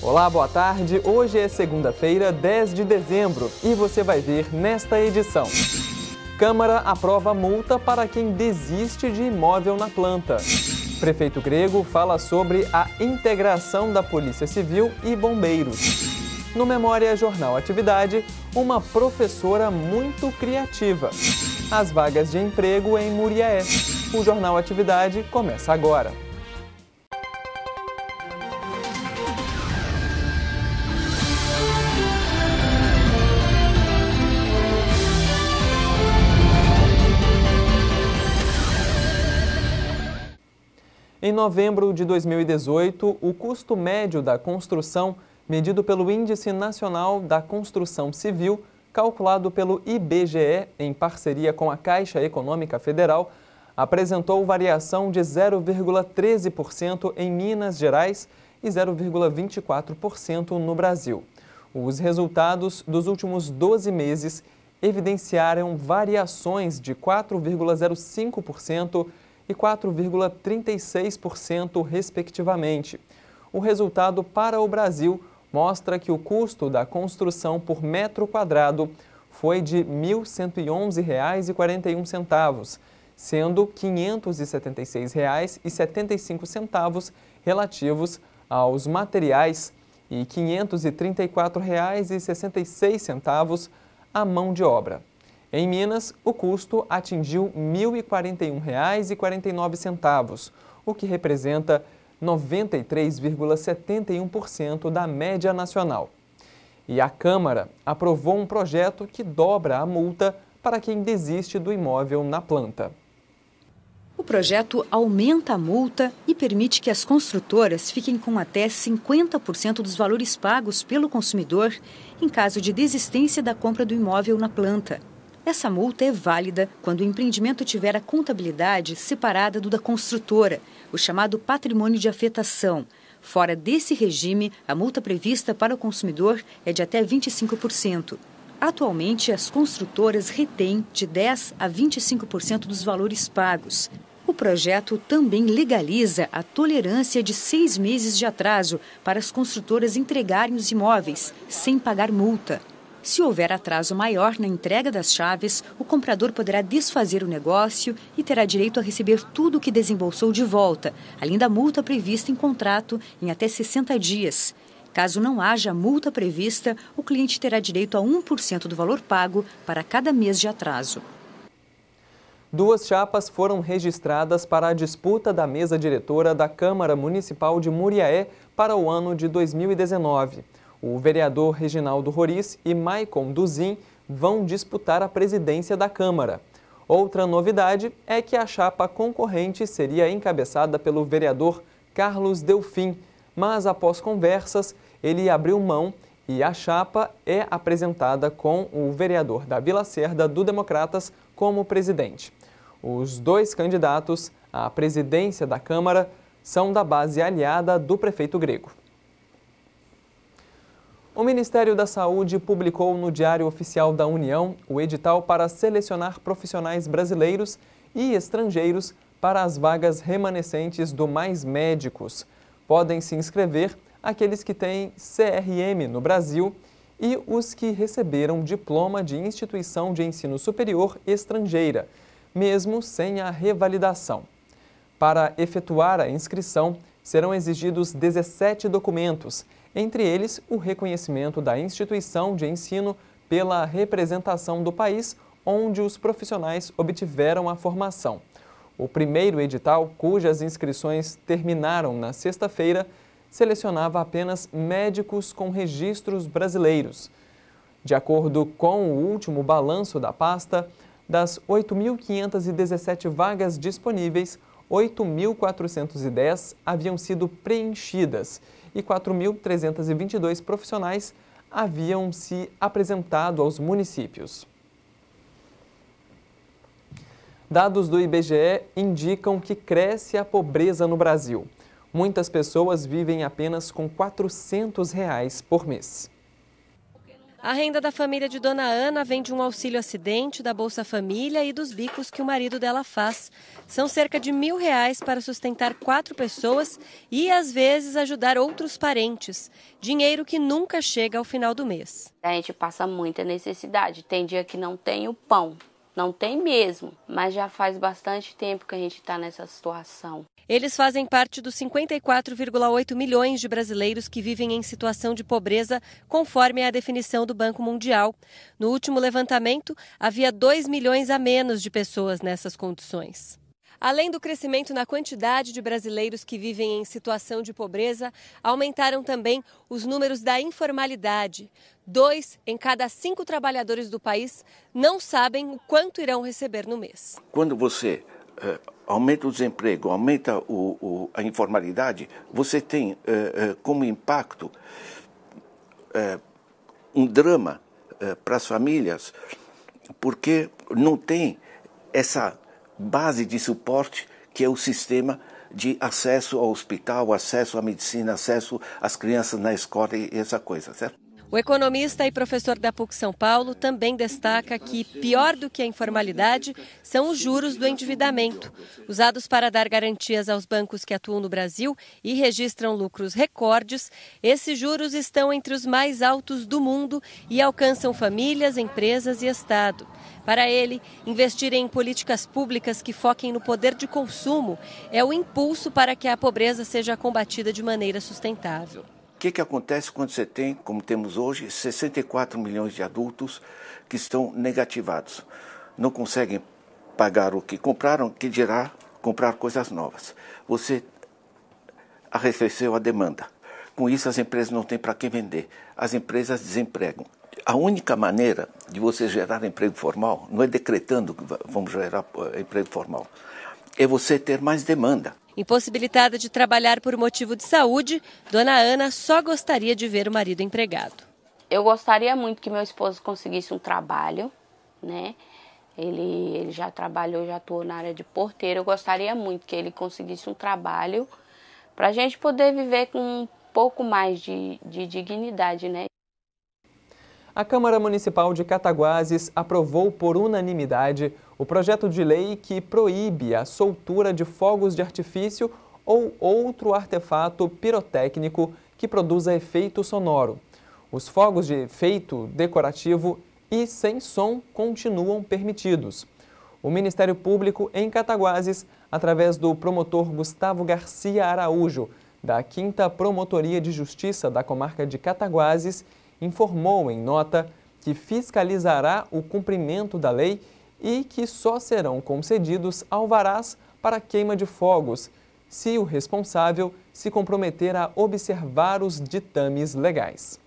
Olá, boa tarde. Hoje é segunda-feira, 10 de dezembro, e você vai ver nesta edição. Câmara aprova multa para quem desiste de imóvel na planta. Prefeito Grego fala sobre a integração da Polícia Civil e bombeiros. No Memória Jornal Atividade, uma professora muito criativa. As vagas de emprego em Muriaé. O Jornal Atividade começa agora. Em novembro de 2018, o custo médio da construção, medido pelo Índice Nacional da Construção Civil, calculado pelo IBGE em parceria com a Caixa Econômica Federal, apresentou variação de 0,13% em Minas Gerais e 0,24% no Brasil. Os resultados dos últimos 12 meses evidenciaram variações de 4,05% e 4,36%, respectivamente. O resultado para o Brasil mostra que o custo da construção por metro quadrado foi de R$ 1.111,41, sendo R$ 576,75 relativos aos materiais e R$ 534,66 à mão de obra. Em Minas, o custo atingiu R$ 1.041,49, o que representa 93,71% da média nacional. E a Câmara aprovou um projeto que dobra a multa para quem desiste do imóvel na planta. O projeto aumenta a multa e permite que as construtoras fiquem com até 50% dos valores pagos pelo consumidor em caso de desistência da compra do imóvel na planta. Essa multa é válida quando o empreendimento tiver a contabilidade separada do da construtora, o chamado patrimônio de afetação. Fora desse regime, a multa prevista para o consumidor é de até 25%. Atualmente, as construtoras retêm de 10% a 25% dos valores pagos. O projeto também legaliza a tolerância de seis meses de atraso para as construtoras entregarem os imóveis, sem pagar multa. Se houver atraso maior na entrega das chaves, o comprador poderá desfazer o negócio e terá direito a receber tudo o que desembolsou de volta, além da multa prevista em contrato em até 60 dias. Caso não haja multa prevista, o cliente terá direito a 1% do valor pago para cada mês de atraso. Duas chapas foram registradas para a disputa da mesa diretora da Câmara Municipal de Muriaé para o ano de 2019. O vereador Reginaldo Roriz e Maicon Duzin vão disputar a presidência da Câmara. Outra novidade é que a chapa concorrente seria encabeçada pelo vereador Carlos Delfim, mas após conversas ele abriu mão e a chapa é apresentada com o vereador Davi Lacerda do Democratas como presidente. Os dois candidatos à presidência da Câmara são da base aliada do prefeito grego. O Ministério da Saúde publicou no Diário Oficial da União o edital para selecionar profissionais brasileiros e estrangeiros para as vagas remanescentes do Mais Médicos. Podem se inscrever aqueles que têm CRM no Brasil e os que receberam diploma de instituição de ensino superior estrangeira, mesmo sem a revalidação. Para efetuar a inscrição, serão exigidos 17 documentos entre eles o reconhecimento da instituição de ensino pela representação do país onde os profissionais obtiveram a formação. O primeiro edital, cujas inscrições terminaram na sexta-feira, selecionava apenas médicos com registros brasileiros. De acordo com o último balanço da pasta, das 8.517 vagas disponíveis, 8.410 haviam sido preenchidas e 4.322 profissionais haviam se apresentado aos municípios. Dados do IBGE indicam que cresce a pobreza no Brasil. Muitas pessoas vivem apenas com R$ 400 reais por mês. A renda da família de Dona Ana vem de um auxílio acidente, da Bolsa Família e dos bicos que o marido dela faz. São cerca de mil reais para sustentar quatro pessoas e, às vezes, ajudar outros parentes. Dinheiro que nunca chega ao final do mês. A gente passa muita necessidade. Tem dia que não tem o pão, não tem mesmo, mas já faz bastante tempo que a gente está nessa situação. Eles fazem parte dos 54,8 milhões de brasileiros que vivem em situação de pobreza, conforme a definição do Banco Mundial. No último levantamento, havia 2 milhões a menos de pessoas nessas condições. Além do crescimento na quantidade de brasileiros que vivem em situação de pobreza, aumentaram também os números da informalidade dois em cada cinco trabalhadores do país não sabem o quanto irão receber no mês. Quando você é, aumenta o desemprego, aumenta o, o, a informalidade, você tem é, como impacto é, um drama para as famílias, porque não tem essa base de suporte que é o sistema de acesso ao hospital, acesso à medicina, acesso às crianças na escola e essa coisa, certo? O economista e professor da PUC São Paulo também destaca que, pior do que a informalidade, são os juros do endividamento, usados para dar garantias aos bancos que atuam no Brasil e registram lucros recordes. Esses juros estão entre os mais altos do mundo e alcançam famílias, empresas e Estado. Para ele, investir em políticas públicas que foquem no poder de consumo é o impulso para que a pobreza seja combatida de maneira sustentável. O que, que acontece quando você tem, como temos hoje, 64 milhões de adultos que estão negativados? Não conseguem pagar o que compraram, que dirá comprar coisas novas. Você arrefeceu a demanda. Com isso, as empresas não têm para quem vender. As empresas desempregam. A única maneira de você gerar emprego formal não é decretando que vamos gerar eh, emprego formal, é você ter mais demanda. Impossibilitada de trabalhar por motivo de saúde, dona Ana só gostaria de ver o marido empregado. Eu gostaria muito que meu esposo conseguisse um trabalho, né? Ele, ele já trabalhou, já atuou na área de porteiro. Eu gostaria muito que ele conseguisse um trabalho para a gente poder viver com um pouco mais de, de dignidade, né? a Câmara Municipal de Cataguases aprovou por unanimidade o projeto de lei que proíbe a soltura de fogos de artifício ou outro artefato pirotécnico que produza efeito sonoro. Os fogos de efeito decorativo e sem som continuam permitidos. O Ministério Público em Cataguases, através do promotor Gustavo Garcia Araújo, da 5 Promotoria de Justiça da Comarca de Cataguases, informou em nota que fiscalizará o cumprimento da lei e que só serão concedidos alvarás para queima de fogos, se o responsável se comprometer a observar os ditames legais.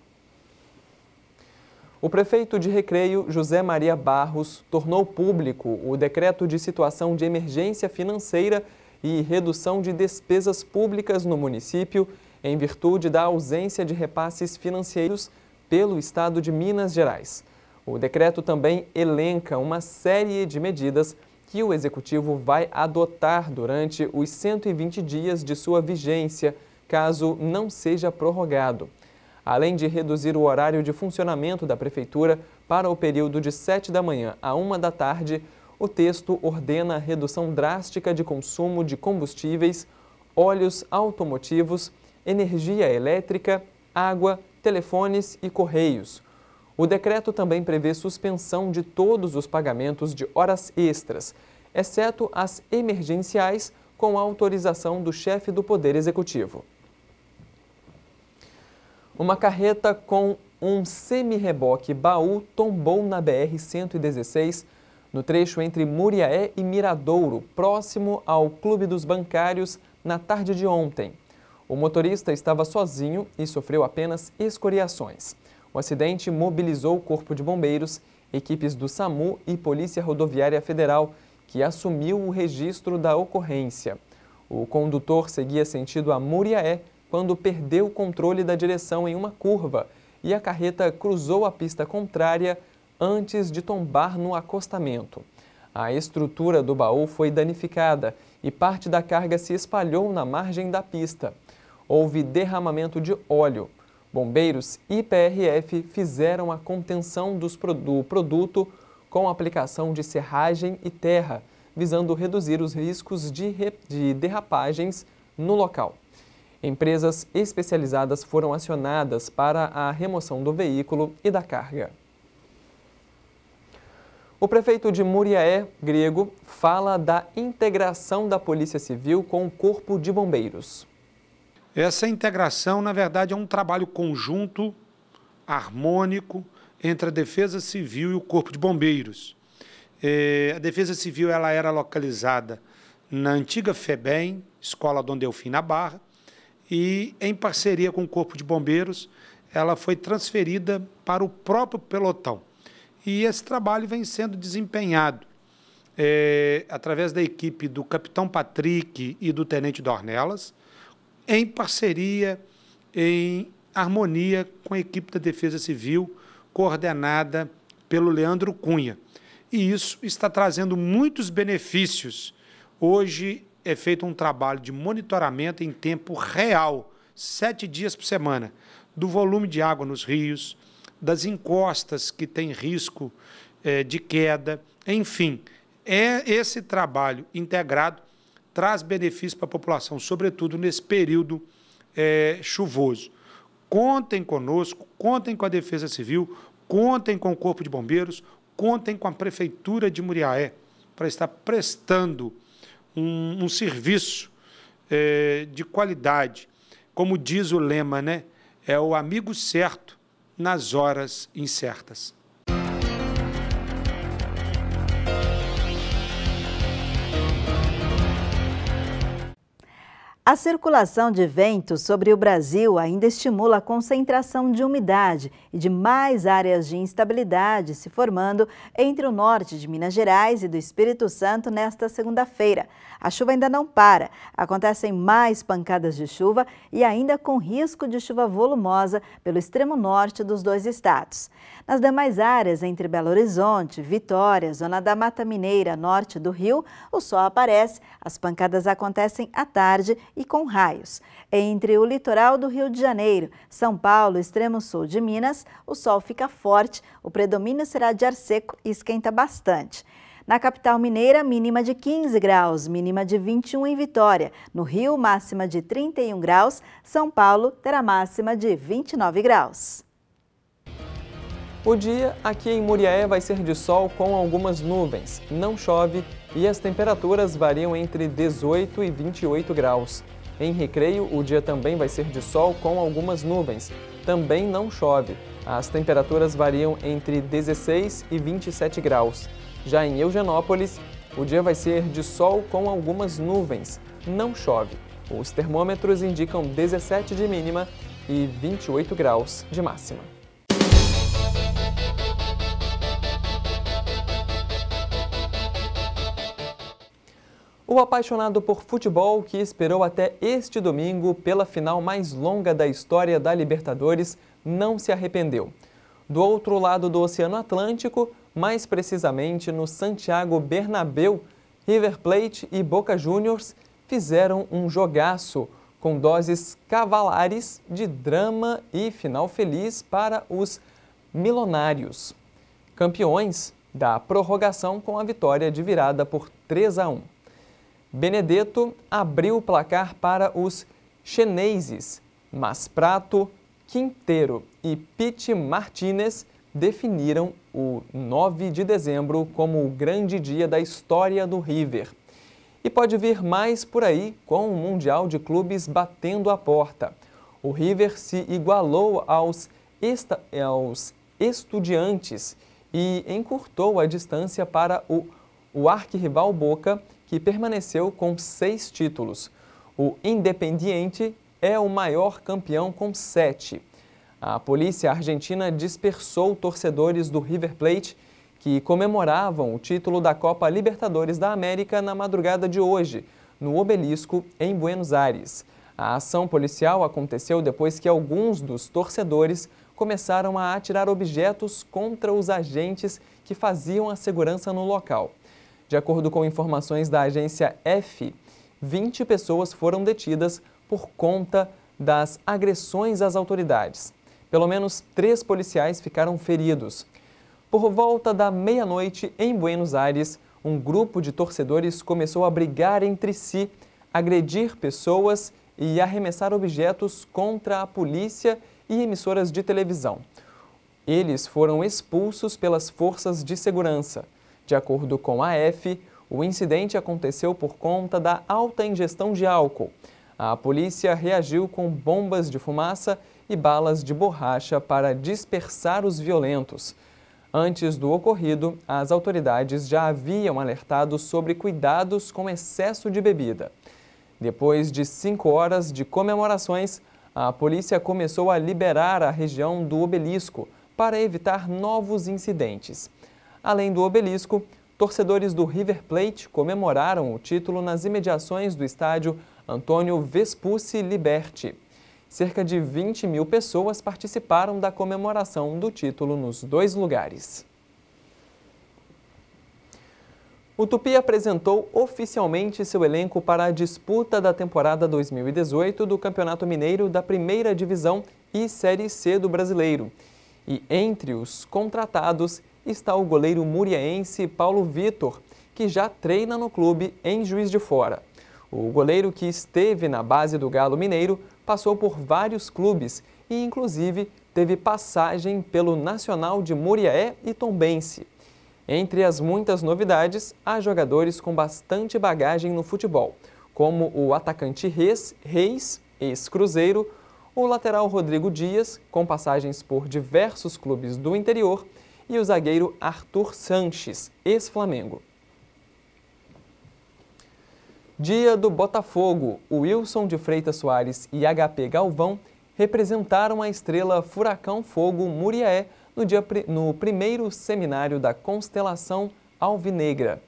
O prefeito de Recreio, José Maria Barros, tornou público o decreto de situação de emergência financeira e redução de despesas públicas no município, em virtude da ausência de repasses financeiros pelo Estado de Minas Gerais. O decreto também elenca uma série de medidas que o Executivo vai adotar durante os 120 dias de sua vigência, caso não seja prorrogado. Além de reduzir o horário de funcionamento da Prefeitura para o período de 7 da manhã a 1 da tarde, o texto ordena a redução drástica de consumo de combustíveis, óleos automotivos, energia elétrica, água telefones e correios. O decreto também prevê suspensão de todos os pagamentos de horas extras, exceto as emergenciais, com autorização do chefe do Poder Executivo. Uma carreta com um semi-reboque baú tombou na BR-116, no trecho entre Muriaé e Miradouro, próximo ao Clube dos Bancários, na tarde de ontem. O motorista estava sozinho e sofreu apenas escoriações. O acidente mobilizou o Corpo de Bombeiros, equipes do SAMU e Polícia Rodoviária Federal, que assumiu o registro da ocorrência. O condutor seguia sentido a Muriaé quando perdeu o controle da direção em uma curva e a carreta cruzou a pista contrária antes de tombar no acostamento. A estrutura do baú foi danificada e parte da carga se espalhou na margem da pista houve derramamento de óleo. Bombeiros e PRF fizeram a contenção do produto com aplicação de serragem e terra, visando reduzir os riscos de, de derrapagens no local. Empresas especializadas foram acionadas para a remoção do veículo e da carga. O prefeito de Muriaé, grego, fala da integração da Polícia Civil com o Corpo de Bombeiros. Essa integração, na verdade, é um trabalho conjunto, harmônico, entre a Defesa Civil e o Corpo de Bombeiros. É, a Defesa Civil ela era localizada na antiga FEBEM, Escola Dom Delfim, na Barra, e, em parceria com o Corpo de Bombeiros, ela foi transferida para o próprio pelotão. E esse trabalho vem sendo desempenhado é, através da equipe do Capitão Patrick e do Tenente Dornelas, em parceria, em harmonia com a equipe da Defesa Civil, coordenada pelo Leandro Cunha. E isso está trazendo muitos benefícios. Hoje é feito um trabalho de monitoramento em tempo real, sete dias por semana, do volume de água nos rios, das encostas que têm risco eh, de queda, enfim. É esse trabalho integrado traz benefício para a população, sobretudo nesse período é, chuvoso. Contem conosco, contem com a Defesa Civil, contem com o Corpo de Bombeiros, contem com a Prefeitura de Muriaé para estar prestando um, um serviço é, de qualidade. Como diz o lema, né? É o amigo certo nas horas incertas. A circulação de vento sobre o Brasil ainda estimula a concentração de umidade e de mais áreas de instabilidade se formando entre o norte de Minas Gerais e do Espírito Santo nesta segunda-feira. A chuva ainda não para, acontecem mais pancadas de chuva e ainda com risco de chuva volumosa pelo extremo norte dos dois estados. Nas demais áreas, entre Belo Horizonte, Vitória, Zona da Mata Mineira, norte do Rio, o sol aparece, as pancadas acontecem à tarde e com raios. Entre o litoral do Rio de Janeiro, São Paulo, extremo sul de Minas, o sol fica forte, o predomínio será de ar seco e esquenta bastante. Na capital mineira, mínima de 15 graus, mínima de 21 em Vitória. No Rio, máxima de 31 graus. São Paulo terá máxima de 29 graus. O dia aqui em Muriaé vai ser de sol com algumas nuvens. Não chove e as temperaturas variam entre 18 e 28 graus. Em Recreio, o dia também vai ser de sol com algumas nuvens. Também não chove. As temperaturas variam entre 16 e 27 graus. Já em Eugenópolis, o dia vai ser de sol com algumas nuvens. Não chove. Os termômetros indicam 17 de mínima e 28 graus de máxima. O apaixonado por futebol que esperou até este domingo pela final mais longa da história da Libertadores não se arrependeu. Do outro lado do Oceano Atlântico, mais precisamente no Santiago Bernabeu, River Plate e Boca Juniors fizeram um jogaço com doses cavalares de drama e final feliz para os milonários, campeões da prorrogação com a vitória de virada por 3 a 1. Benedetto abriu o placar para os chineses, mas Prato, Quinteiro e Pete Martinez definiram o 9 de dezembro como o grande dia da história do River. E pode vir mais por aí com o Mundial de Clubes batendo a porta. O River se igualou aos, esta, aos estudiantes e encurtou a distância para o, o arquirrival Boca, que permaneceu com seis títulos. O Independiente é o maior campeão com sete. A polícia argentina dispersou torcedores do River Plate que comemoravam o título da Copa Libertadores da América na madrugada de hoje, no Obelisco, em Buenos Aires. A ação policial aconteceu depois que alguns dos torcedores começaram a atirar objetos contra os agentes que faziam a segurança no local. De acordo com informações da agência F, 20 pessoas foram detidas por conta das agressões às autoridades. Pelo menos três policiais ficaram feridos. Por volta da meia-noite, em Buenos Aires, um grupo de torcedores começou a brigar entre si, agredir pessoas e arremessar objetos contra a polícia e emissoras de televisão. Eles foram expulsos pelas forças de segurança. De acordo com a AF, o incidente aconteceu por conta da alta ingestão de álcool. A polícia reagiu com bombas de fumaça e balas de borracha para dispersar os violentos. Antes do ocorrido, as autoridades já haviam alertado sobre cuidados com excesso de bebida. Depois de cinco horas de comemorações, a polícia começou a liberar a região do obelisco para evitar novos incidentes. Além do obelisco, torcedores do River Plate comemoraram o título nas imediações do estádio Antônio Vespucci Liberti. Cerca de 20 mil pessoas participaram da comemoração do título nos dois lugares. O Tupi apresentou oficialmente seu elenco para a disputa da temporada 2018 do Campeonato Mineiro da Primeira Divisão e Série C do Brasileiro. E entre os contratados está o goleiro muriaense Paulo Vitor, que já treina no clube em Juiz de Fora. O goleiro que esteve na base do Galo Mineiro passou por vários clubes e, inclusive, teve passagem pelo Nacional de Muriaé e Tombense. Entre as muitas novidades, há jogadores com bastante bagagem no futebol, como o atacante Reis, Reis ex-cruzeiro, o lateral Rodrigo Dias, com passagens por diversos clubes do interior, e o zagueiro Arthur Sanches, ex-Flamengo. Dia do Botafogo, Wilson de Freitas Soares e HP Galvão representaram a estrela Furacão Fogo Muriaé no, dia, no primeiro seminário da constelação Alvinegra.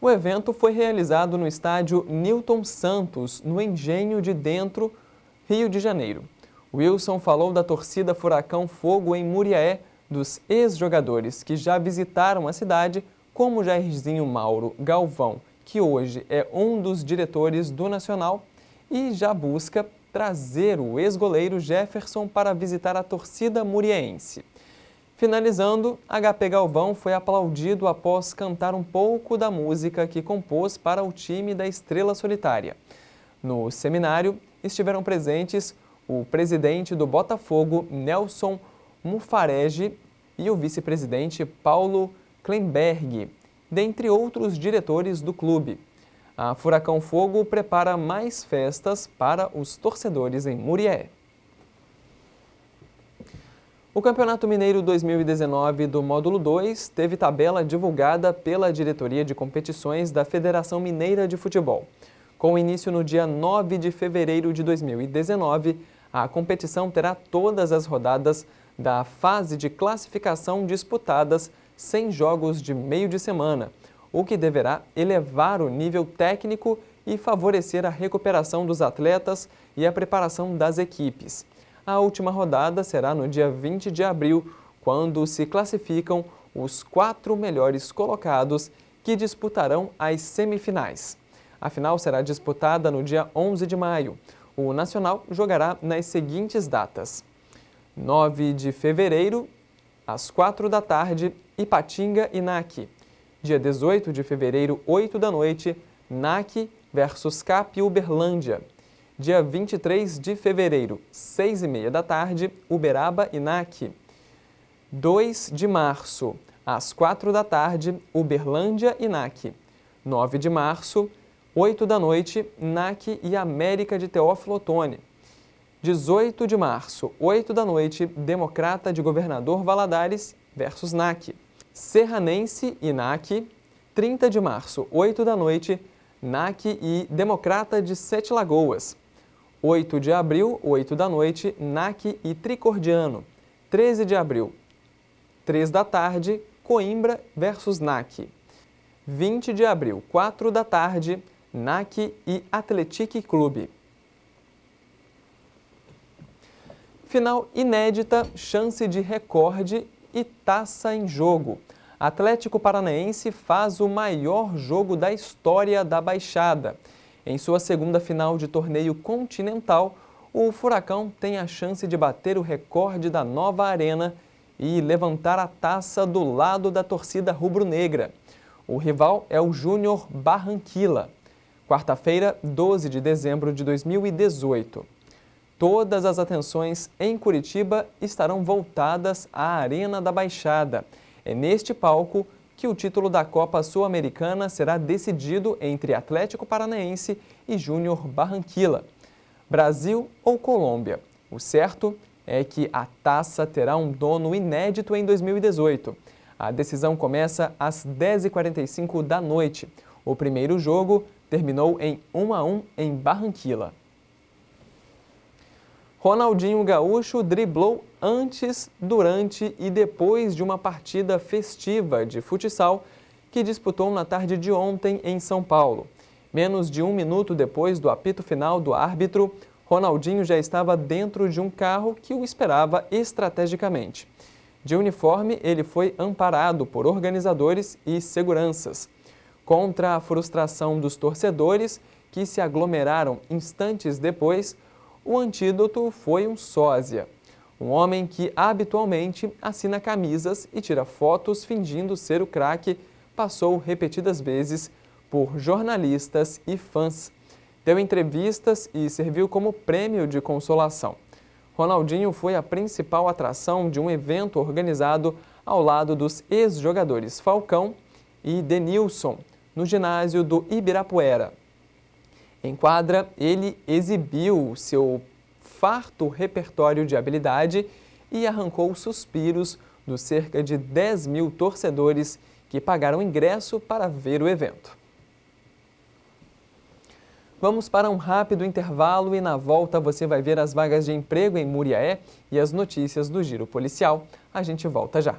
O evento foi realizado no estádio Newton Santos, no Engenho de Dentro, Rio de Janeiro. Wilson falou da torcida Furacão Fogo em Muriaé dos ex-jogadores que já visitaram a cidade, como Jairzinho Mauro Galvão, que hoje é um dos diretores do Nacional, e já busca trazer o ex-goleiro Jefferson para visitar a torcida muriense. Finalizando, HP Galvão foi aplaudido após cantar um pouco da música que compôs para o time da Estrela Solitária. No seminário, estiveram presentes o presidente do Botafogo, Nelson Mufarege e o vice-presidente Paulo Klemberg, dentre outros diretores do clube. A Furacão Fogo prepara mais festas para os torcedores em Murié. O Campeonato Mineiro 2019 do módulo 2 teve tabela divulgada pela Diretoria de Competições da Federação Mineira de Futebol. Com início no dia 9 de fevereiro de 2019, a competição terá todas as rodadas da fase de classificação disputadas sem jogos de meio de semana, o que deverá elevar o nível técnico e favorecer a recuperação dos atletas e a preparação das equipes. A última rodada será no dia 20 de abril, quando se classificam os quatro melhores colocados que disputarão as semifinais. A final será disputada no dia 11 de maio. O Nacional jogará nas seguintes datas. 9 de fevereiro, às 4 da tarde, Ipatinga e NAC. Dia 18 de fevereiro, 8 da noite, NAC versus CAP Uberlândia. Dia 23 de fevereiro, 6 e meia da tarde, Uberaba e NAC. 2 de março, às 4 da tarde, Uberlândia e NAC. 9 de março, 8 da noite, NAC e América de Teófilo Otoni. 18 de março, 8 da noite, Democrata de Governador Valadares versus NAC. Serranense e NAC, 30 de março, 8 da noite, NAC e Democrata de Sete Lagoas. 8 de abril, 8 da noite, NAC e Tricordiano. 13 de abril, 3 da tarde, Coimbra versus NAC. 20 de abril, 4 da tarde, NAC e Atletique Clube. Final inédita, chance de recorde e taça em jogo. Atlético Paranaense faz o maior jogo da história da Baixada. Em sua segunda final de torneio continental, o Furacão tem a chance de bater o recorde da nova arena e levantar a taça do lado da torcida rubro-negra. O rival é o Júnior Barranquilla. Quarta-feira, 12 de dezembro de 2018. Todas as atenções em Curitiba estarão voltadas à Arena da Baixada. É neste palco que o título da Copa Sul-Americana será decidido entre Atlético Paranaense e Júnior Barranquilla. Brasil ou Colômbia? O certo é que a taça terá um dono inédito em 2018. A decisão começa às 10h45 da noite. O primeiro jogo terminou em 1 a 1 em Barranquilla. Ronaldinho Gaúcho driblou antes, durante e depois de uma partida festiva de futsal que disputou na tarde de ontem em São Paulo. Menos de um minuto depois do apito final do árbitro, Ronaldinho já estava dentro de um carro que o esperava estrategicamente. De uniforme, ele foi amparado por organizadores e seguranças. Contra a frustração dos torcedores, que se aglomeraram instantes depois, o antídoto foi um sósia, um homem que habitualmente assina camisas e tira fotos fingindo ser o craque, passou repetidas vezes por jornalistas e fãs. Deu entrevistas e serviu como prêmio de consolação. Ronaldinho foi a principal atração de um evento organizado ao lado dos ex-jogadores Falcão e Denilson, no ginásio do Ibirapuera. Em quadra, ele exibiu seu farto repertório de habilidade e arrancou suspiros dos cerca de 10 mil torcedores que pagaram ingresso para ver o evento. Vamos para um rápido intervalo e na volta você vai ver as vagas de emprego em Muriaé e as notícias do Giro Policial. A gente volta já.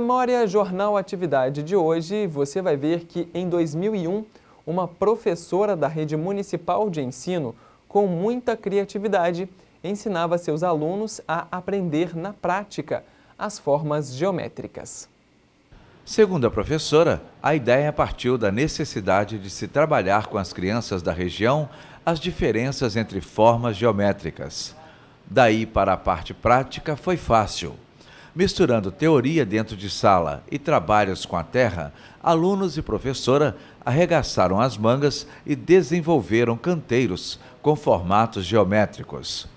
Memória Jornal Atividade de hoje, você vai ver que em 2001, uma professora da rede municipal de ensino, com muita criatividade, ensinava seus alunos a aprender na prática as formas geométricas. Segundo a professora, a ideia partiu da necessidade de se trabalhar com as crianças da região as diferenças entre formas geométricas. Daí para a parte prática foi fácil. Misturando teoria dentro de sala e trabalhos com a terra, alunos e professora arregaçaram as mangas e desenvolveram canteiros com formatos geométricos.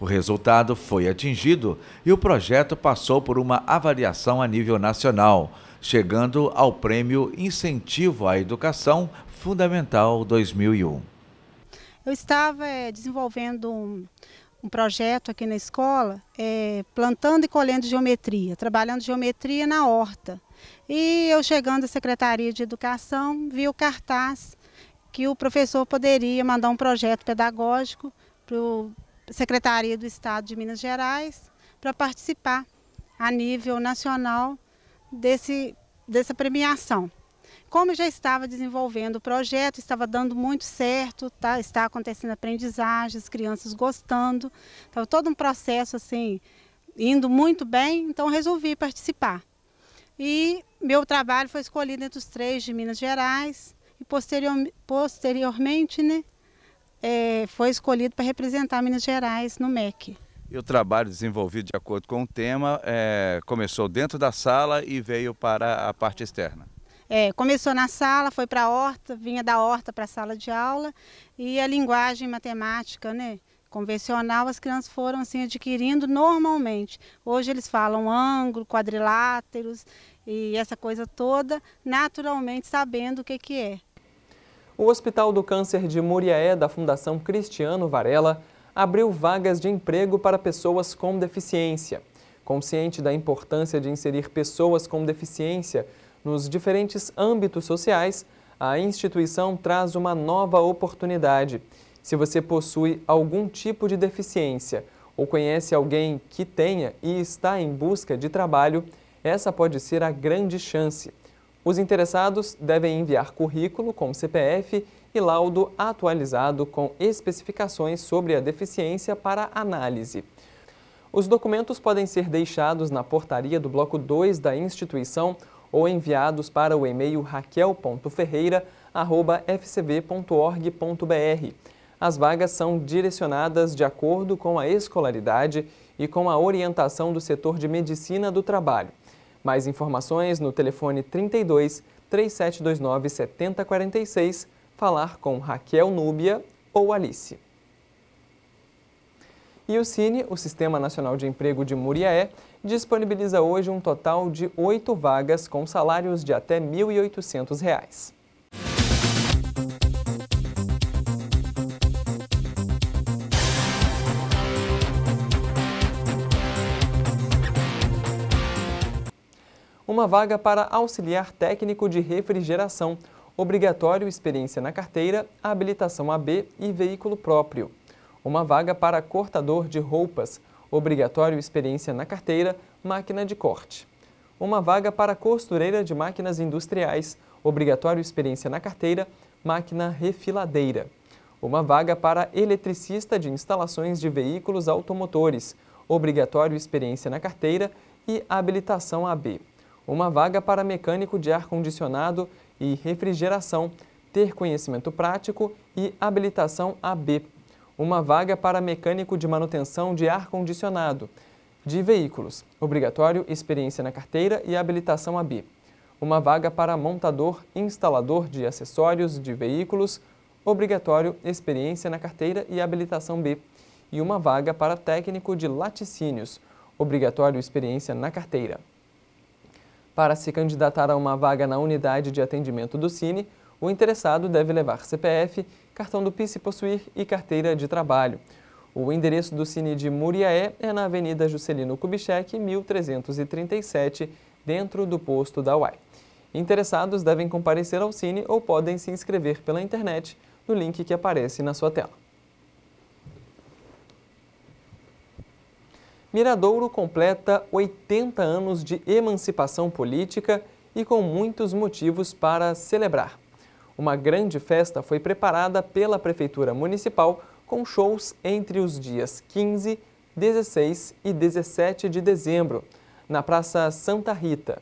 O resultado foi atingido e o projeto passou por uma avaliação a nível nacional, chegando ao Prêmio Incentivo à Educação Fundamental 2001. Eu estava eh, desenvolvendo um um projeto aqui na escola, é, plantando e colhendo geometria, trabalhando geometria na horta. E eu chegando à Secretaria de Educação, vi o cartaz que o professor poderia mandar um projeto pedagógico para a Secretaria do Estado de Minas Gerais para participar a nível nacional desse, dessa premiação como eu já estava desenvolvendo o projeto, estava dando muito certo, tá? está acontecendo aprendizagem, as crianças gostando, estava todo um processo assim, indo muito bem, então resolvi participar. E meu trabalho foi escolhido entre os três de Minas Gerais e posterior, posteriormente né, é, foi escolhido para representar Minas Gerais no MEC. E o trabalho desenvolvido de acordo com o tema é, começou dentro da sala e veio para a parte externa? É, começou na sala, foi para a horta, vinha da horta para a sala de aula e a linguagem matemática, né? Convencional, as crianças foram assim adquirindo normalmente. Hoje eles falam ângulo, quadriláteros e essa coisa toda, naturalmente sabendo o que, que é. O Hospital do Câncer de Muriaé, da Fundação Cristiano Varela, abriu vagas de emprego para pessoas com deficiência. Consciente da importância de inserir pessoas com deficiência nos diferentes âmbitos sociais, a instituição traz uma nova oportunidade. Se você possui algum tipo de deficiência ou conhece alguém que tenha e está em busca de trabalho, essa pode ser a grande chance. Os interessados devem enviar currículo com CPF e laudo atualizado com especificações sobre a deficiência para análise. Os documentos podem ser deixados na portaria do bloco 2 da instituição ou enviados para o e-mail raquel.ferreira.fcv.org.br. As vagas são direcionadas de acordo com a escolaridade e com a orientação do setor de medicina do trabalho. Mais informações no telefone 32 3729 7046, falar com Raquel Núbia ou Alice. E o Cine, o Sistema Nacional de Emprego de Muriaé, disponibiliza hoje um total de oito vagas com salários de até R$ 1.800. Uma vaga para auxiliar técnico de refrigeração, obrigatório experiência na carteira, habilitação AB e veículo próprio. Uma vaga para cortador de roupas, Obrigatório experiência na carteira, máquina de corte. Uma vaga para costureira de máquinas industriais. Obrigatório experiência na carteira, máquina refiladeira. Uma vaga para eletricista de instalações de veículos automotores. Obrigatório experiência na carteira e habilitação AB. Uma vaga para mecânico de ar-condicionado e refrigeração, ter conhecimento prático e habilitação AB uma vaga para mecânico de manutenção de ar-condicionado de veículos, obrigatório experiência na carteira e habilitação AB. Uma vaga para montador instalador de acessórios de veículos, obrigatório experiência na carteira e habilitação B. E uma vaga para técnico de laticínios, obrigatório experiência na carteira. Para se candidatar a uma vaga na unidade de atendimento do Cine, o interessado deve levar CPF, cartão do PIS se possuir e carteira de trabalho. O endereço do Cine de Muriaé é na Avenida Juscelino Kubitschek, 1337, dentro do posto da UAI. Interessados devem comparecer ao Cine ou podem se inscrever pela internet no link que aparece na sua tela. Miradouro completa 80 anos de emancipação política e com muitos motivos para celebrar. Uma grande festa foi preparada pela Prefeitura Municipal com shows entre os dias 15, 16 e 17 de dezembro, na Praça Santa Rita.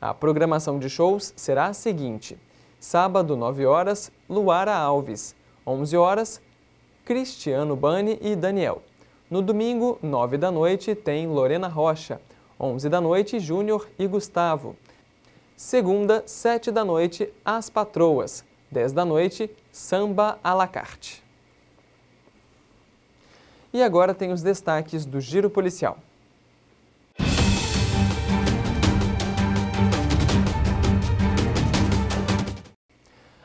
A programação de shows será a seguinte: sábado, 9 horas, Luara Alves, 11 horas, Cristiano Bani e Daniel. No domingo, 9 da noite, tem Lorena Rocha, 11 da noite, Júnior e Gustavo. Segunda, 7 da noite, As Patroas, 10 da noite, samba à la carte. E agora tem os destaques do Giro Policial.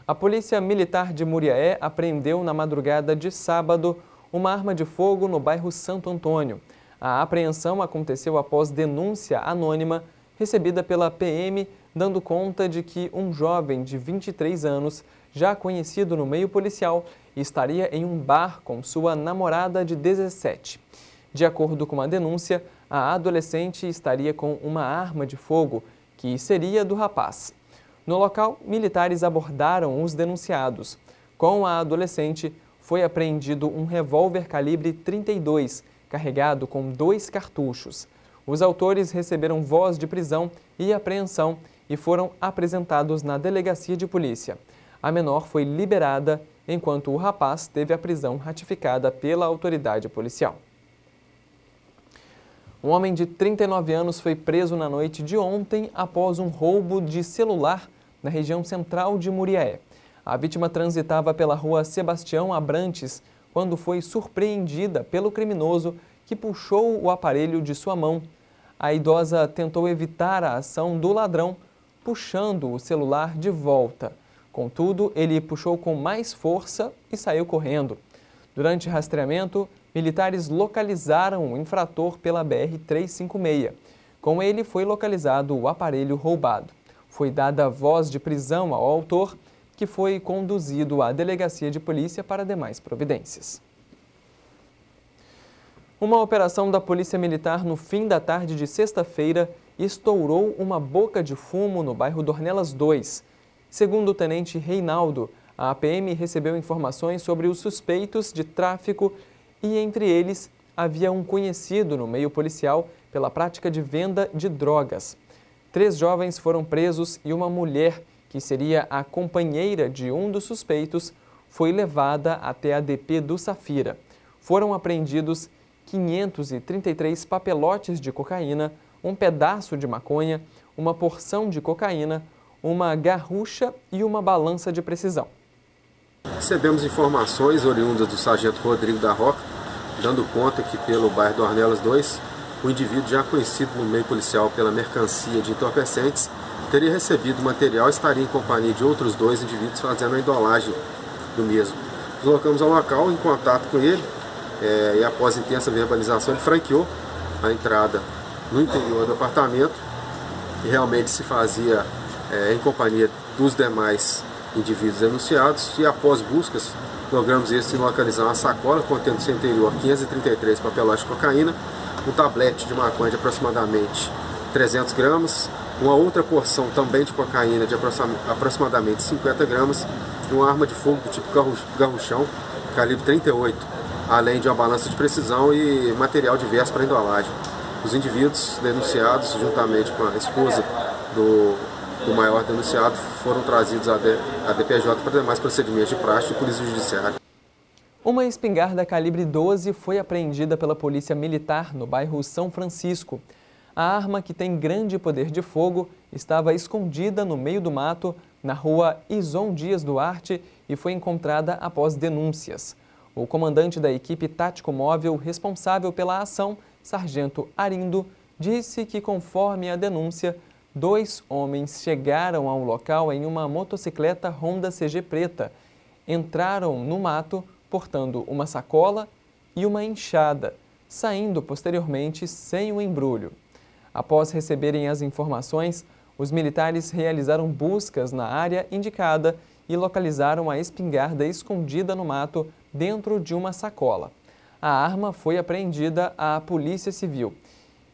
A Polícia Militar de Muriaé apreendeu na madrugada de sábado uma arma de fogo no bairro Santo Antônio. A apreensão aconteceu após denúncia anônima recebida pela PM dando conta de que um jovem de 23 anos, já conhecido no meio policial, estaria em um bar com sua namorada de 17. De acordo com a denúncia, a adolescente estaria com uma arma de fogo, que seria do rapaz. No local, militares abordaram os denunciados. Com a adolescente, foi apreendido um revólver calibre 32, carregado com dois cartuchos. Os autores receberam voz de prisão e apreensão e foram apresentados na delegacia de polícia. A menor foi liberada, enquanto o rapaz teve a prisão ratificada pela autoridade policial. Um homem de 39 anos foi preso na noite de ontem após um roubo de celular na região central de Muriaé. A vítima transitava pela rua Sebastião Abrantes quando foi surpreendida pelo criminoso que puxou o aparelho de sua mão. A idosa tentou evitar a ação do ladrão, puxando o celular de volta. Contudo, ele puxou com mais força e saiu correndo. Durante rastreamento, militares localizaram o infrator pela BR-356. Com ele foi localizado o aparelho roubado. Foi dada voz de prisão ao autor, que foi conduzido à delegacia de polícia para demais providências. Uma operação da Polícia Militar no fim da tarde de sexta-feira estourou uma boca de fumo no bairro Dornelas 2. Segundo o tenente Reinaldo, a APM recebeu informações sobre os suspeitos de tráfico e, entre eles, havia um conhecido no meio policial pela prática de venda de drogas. Três jovens foram presos e uma mulher, que seria a companheira de um dos suspeitos, foi levada até a DP do Safira. Foram apreendidos 533 papelotes de cocaína, um pedaço de maconha, uma porção de cocaína, uma garrucha e uma balança de precisão. Recebemos informações oriundas do sargento Rodrigo da Roca, dando conta que pelo bairro do Arnelas 2, o indivíduo já conhecido no meio policial pela mercancia de entorpecentes teria recebido material e estaria em companhia de outros dois indivíduos fazendo a idolagem do mesmo. Deslocamos ao local em contato com ele é, e após intensa verbalização ele franqueou a entrada no interior do apartamento, que realmente se fazia é, em companhia dos demais indivíduos denunciados, e após buscas, logramos esse localizar uma sacola contendo no seu interior 533 papelotes de cocaína, um tablete de maconha de aproximadamente 300 gramas, uma outra porção também de cocaína de aproximadamente 50 gramas e uma arma de fogo do tipo garruchão, calibre 38, além de uma balança de precisão e material diverso para a os indivíduos denunciados, juntamente com a esposa do, do maior denunciado, foram trazidos à, à DPJ para demais procedimentos de praxe e polícia judiciária. Uma espingarda calibre 12 foi apreendida pela Polícia Militar no bairro São Francisco. A arma, que tem grande poder de fogo, estava escondida no meio do mato, na rua Ison Dias Duarte, e foi encontrada após denúncias. O comandante da equipe tático móvel responsável pela ação sargento Arindo, disse que, conforme a denúncia, dois homens chegaram ao local em uma motocicleta Honda CG preta, entraram no mato portando uma sacola e uma enxada, saindo posteriormente sem o embrulho. Após receberem as informações, os militares realizaram buscas na área indicada e localizaram a espingarda escondida no mato dentro de uma sacola a arma foi apreendida à Polícia Civil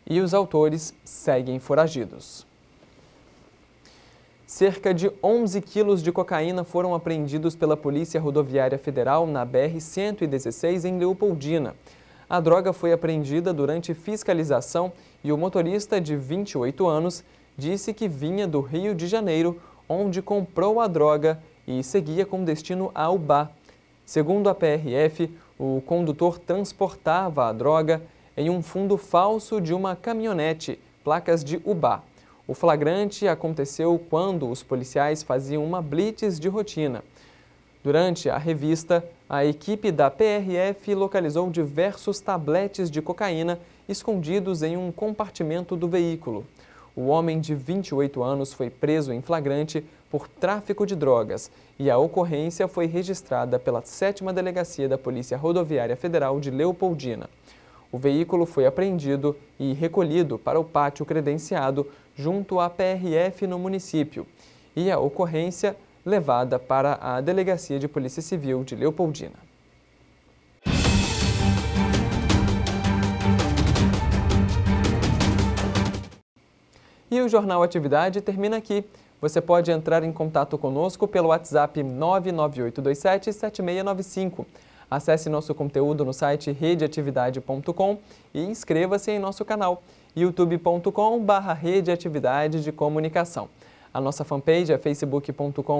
e os autores seguem foragidos. Cerca de 11 quilos de cocaína foram apreendidos pela Polícia Rodoviária Federal na BR-116 em Leopoldina. A droga foi apreendida durante fiscalização e o motorista, de 28 anos, disse que vinha do Rio de Janeiro, onde comprou a droga e seguia com destino a Ubá. Segundo a PRF, o condutor transportava a droga em um fundo falso de uma caminhonete, placas de Ubá. O flagrante aconteceu quando os policiais faziam uma blitz de rotina. Durante a revista, a equipe da PRF localizou diversos tabletes de cocaína escondidos em um compartimento do veículo. O homem de 28 anos foi preso em flagrante por tráfico de drogas e a ocorrência foi registrada pela 7 Delegacia da Polícia Rodoviária Federal de Leopoldina. O veículo foi apreendido e recolhido para o pátio credenciado junto à PRF no município e a ocorrência levada para a Delegacia de Polícia Civil de Leopoldina. E o Jornal Atividade termina aqui. Você pode entrar em contato conosco pelo WhatsApp 998277695. Acesse nosso conteúdo no site redeatividade.com e inscreva-se em nosso canal youtube.com.br redeatividade de comunicação. A nossa fanpage é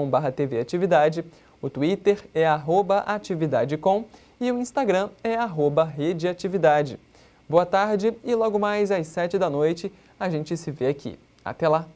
barra tvatividade, o Twitter é arroba atividadecom e o Instagram é arroba redeatividade. Boa tarde e logo mais às sete da noite a gente se vê aqui. Até lá!